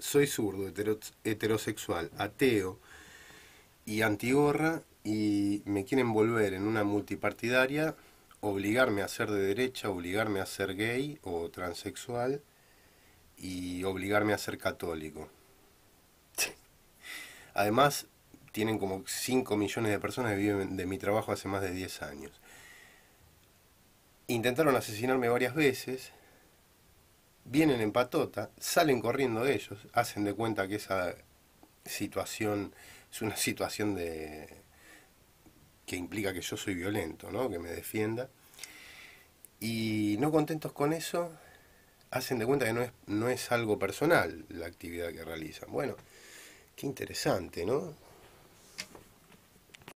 soy zurdo, heterosexual, ateo y antigorra y me quieren volver en una multipartidaria, obligarme a ser de derecha, obligarme a ser gay o transexual y obligarme a ser católico. Además, tienen como 5 millones de personas que viven de mi trabajo hace más de 10 años. Intentaron asesinarme varias veces, vienen en patota, salen corriendo de ellos, hacen de cuenta que esa situación es una situación de que implica que yo soy violento, ¿no? que me defienda. Y no contentos con eso, hacen de cuenta que no es, no es algo personal la actividad que realizan. Bueno, qué interesante, ¿no?